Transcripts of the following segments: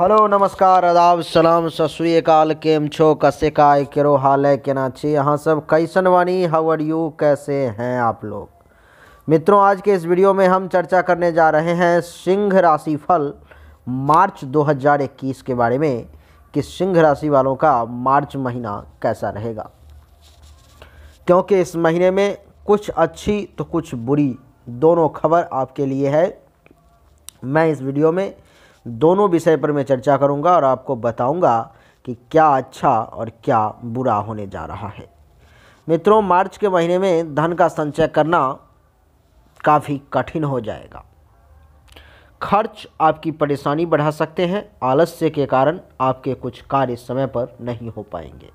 hello नमस्कार आदाब सलाम सतरीकाल केम छो कसे काय करो हाल है केना छी अहाँ सब कैसन वानी हाउ आर यू कैसे हैं आप लोग मित्रों आज के इस वीडियो में हम चर्चा करने जा रहे हैं सिंह राशि फल मार्च 2021 के बारे में कि सिंह राशि वालों का मार्च महीना कैसा रहेगा क्योंकि इस महीने में कुछ अच्छी तो कुछ बुरी दोनों खबर आपके लिए है मैं इस वीडियो में दोनों विषय पर मैं चर्चा करूँगा और आपको बताऊँगा कि क्या अच्छा और क्या बुरा होने जा रहा है मित्रों मार्च के महीने में धन का संचय करना काफ़ी कठिन हो जाएगा खर्च आपकी परेशानी बढ़ा सकते हैं आलस्य के कारण आपके कुछ कार्य समय पर नहीं हो पाएंगे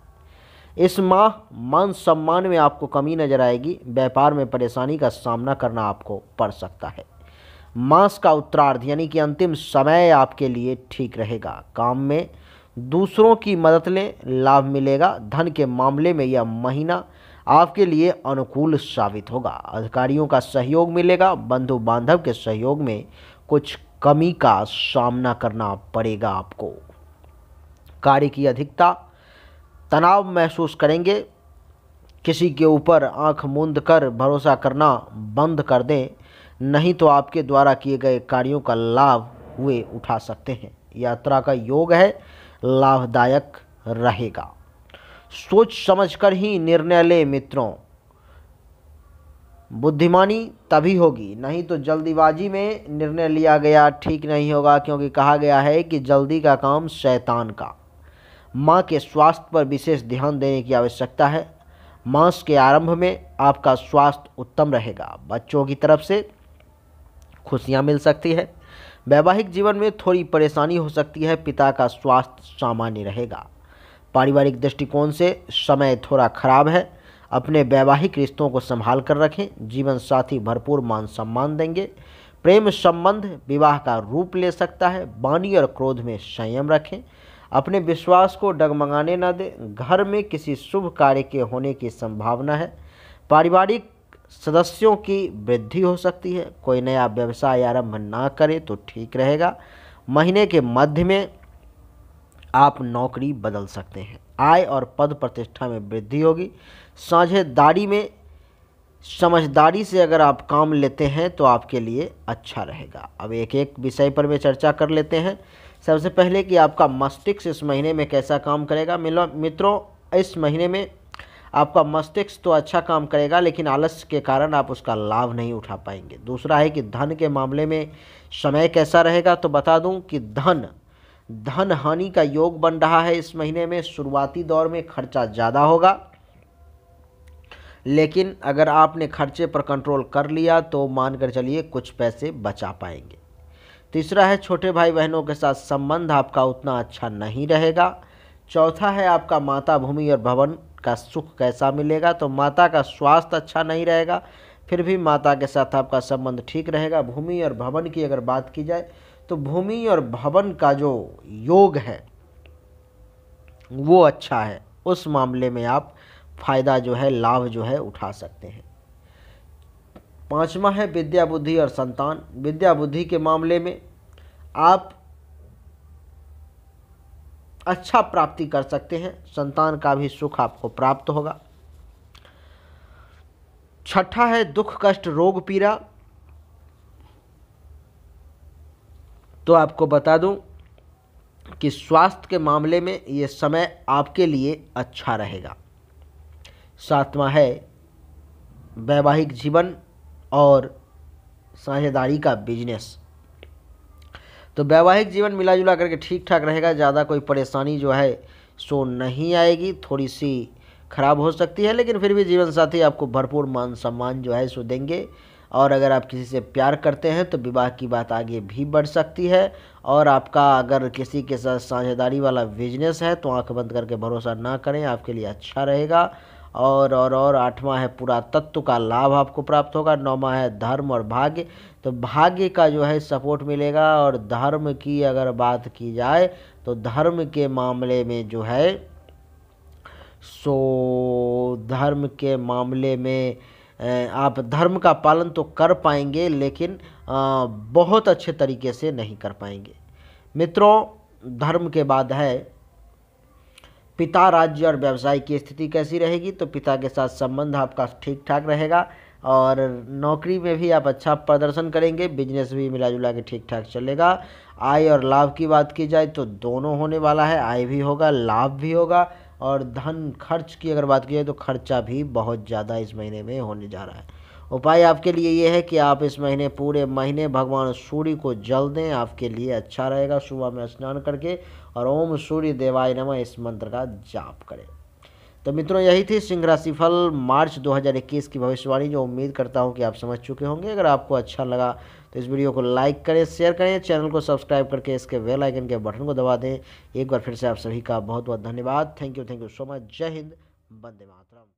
इस माह मान सम्मान में आपको कमी नजर आएगी व्यापार में परेशानी का सामना करना आपको पड़ सकता है मास का उत्तरार्ध यानी कि अंतिम समय आपके लिए ठीक रहेगा काम में दूसरों की मदद लें लाभ मिलेगा धन के मामले में यह महीना आपके लिए अनुकूल साबित होगा अधिकारियों का सहयोग मिलेगा बंधु बांधव के सहयोग में कुछ कमी का सामना करना पड़ेगा आपको कार्य की अधिकता तनाव महसूस करेंगे किसी के ऊपर आंख मूंद कर भरोसा करना बंद कर दें नहीं तो आपके द्वारा किए गए कार्यों का लाभ वे उठा सकते हैं यात्रा का योग है लाभदायक रहेगा सोच समझकर ही निर्णय ले मित्रों बुद्धिमानी तभी होगी नहीं तो जल्दीबाजी में निर्णय लिया गया ठीक नहीं होगा क्योंकि कहा गया है कि जल्दी का काम शैतान का माँ के स्वास्थ्य पर विशेष ध्यान देने की आवश्यकता है मास के आरंभ में आपका स्वास्थ्य उत्तम रहेगा बच्चों की तरफ से खुशियाँ मिल सकती है वैवाहिक जीवन में थोड़ी परेशानी हो सकती है पिता का स्वास्थ्य सामान्य रहेगा पारिवारिक दृष्टिकोण से समय थोड़ा खराब है अपने वैवाहिक रिश्तों को संभाल कर रखें जीवन साथी भरपूर मान सम्मान देंगे प्रेम संबंध विवाह का रूप ले सकता है वाणी और क्रोध में संयम रखें अपने विश्वास को डगमगाने न दें घर में किसी शुभ कार्य के होने की संभावना है पारिवारिक सदस्यों की वृद्धि हो सकती है कोई नया व्यवसाय आरंभ ना करे तो ठीक रहेगा महीने के मध्य में आप नौकरी बदल सकते हैं आय और पद प्रतिष्ठा में वृद्धि होगी साझेदारी में समझदारी से अगर आप काम लेते हैं तो आपके लिए अच्छा रहेगा अब एक एक विषय पर वे चर्चा कर लेते हैं सबसे पहले कि आपका मस्तिष्क इस महीने में कैसा काम करेगा मिलो मित्रों इस महीने में आपका मस्तिष्क तो अच्छा काम करेगा लेकिन आलस्य के कारण आप उसका लाभ नहीं उठा पाएंगे दूसरा है कि धन के मामले में समय कैसा रहेगा तो बता दूं कि धन धन हानि का योग बन रहा है इस महीने में शुरुआती दौर में खर्चा ज़्यादा होगा लेकिन अगर आपने खर्चे पर कंट्रोल कर लिया तो मानकर चलिए कुछ पैसे बचा पाएंगे तीसरा है छोटे भाई बहनों के साथ संबंध आपका उतना अच्छा नहीं रहेगा चौथा है आपका माता भूमि और भवन का सुख कैसा मिलेगा तो माता का स्वास्थ्य अच्छा नहीं रहेगा फिर भी माता के साथ आपका संबंध ठीक रहेगा भूमि और भवन की अगर बात की जाए तो भूमि और भवन का जो योग है वो अच्छा है उस मामले में आप फायदा जो है लाभ जो है उठा सकते हैं पांचवा है विद्या बुद्धि और संतान विद्या बुद्धि के मामले में आप अच्छा प्राप्ति कर सकते हैं संतान का भी सुख आपको प्राप्त होगा छठा है दुख कष्ट रोग पीड़ा तो आपको बता दूं कि स्वास्थ्य के मामले में ये समय आपके लिए अच्छा रहेगा सातवां है वैवाहिक जीवन और साझेदारी का बिजनेस तो वैवाहिक जीवन मिला जुला करके ठीक ठाक रहेगा ज़्यादा कोई परेशानी जो है सो नहीं आएगी थोड़ी सी खराब हो सकती है लेकिन फिर भी जीवन साथी आपको भरपूर मान सम्मान जो है सो देंगे और अगर आप किसी से प्यार करते हैं तो विवाह की बात आगे भी बढ़ सकती है और आपका अगर किसी के साथ साझेदारी वाला बिजनेस है तो आंख बंद करके भरोसा ना करें आपके लिए अच्छा रहेगा और और और आठवां है पुरातत्व का लाभ आपको प्राप्त होगा नौवा है धर्म और भाग्य तो भाग्य का जो है सपोर्ट मिलेगा और धर्म की अगर बात की जाए तो धर्म के मामले में जो है सो धर्म के मामले में आप धर्म का पालन तो कर पाएंगे लेकिन बहुत अच्छे तरीके से नहीं कर पाएंगे मित्रों धर्म के बाद है पिता राज्य और व्यवसाय की स्थिति कैसी रहेगी तो पिता के साथ संबंध आपका ठीक ठाक रहेगा और नौकरी में भी आप अच्छा प्रदर्शन करेंगे बिजनेस भी मिला जुला के ठीक ठाक चलेगा आय और लाभ की बात की जाए तो दोनों होने वाला है आय भी होगा लाभ भी होगा और धन खर्च की अगर बात की जाए तो खर्चा भी बहुत ज़्यादा इस महीने में होने जा रहा है उपाय आपके लिए ये है कि आप इस महीने पूरे महीने भगवान सूर्य को जल दें आपके लिए अच्छा रहेगा सुबह में स्नान करके और ओम सूर्य देवाय नमः इस मंत्र का जाप करें तो मित्रों यही थी सिंह राशिफल मार्च 2021 की भविष्यवाणी जो उम्मीद करता हूँ कि आप समझ चुके होंगे अगर आपको अच्छा लगा तो इस वीडियो को लाइक करें शेयर करें चैनल को सब्सक्राइब करके इसके वेल आइकन के बटन को दबा दें एक बार फिर से आप सभी का बहुत बहुत धन्यवाद thank you thank you so much जय हिंद बंदे मातरम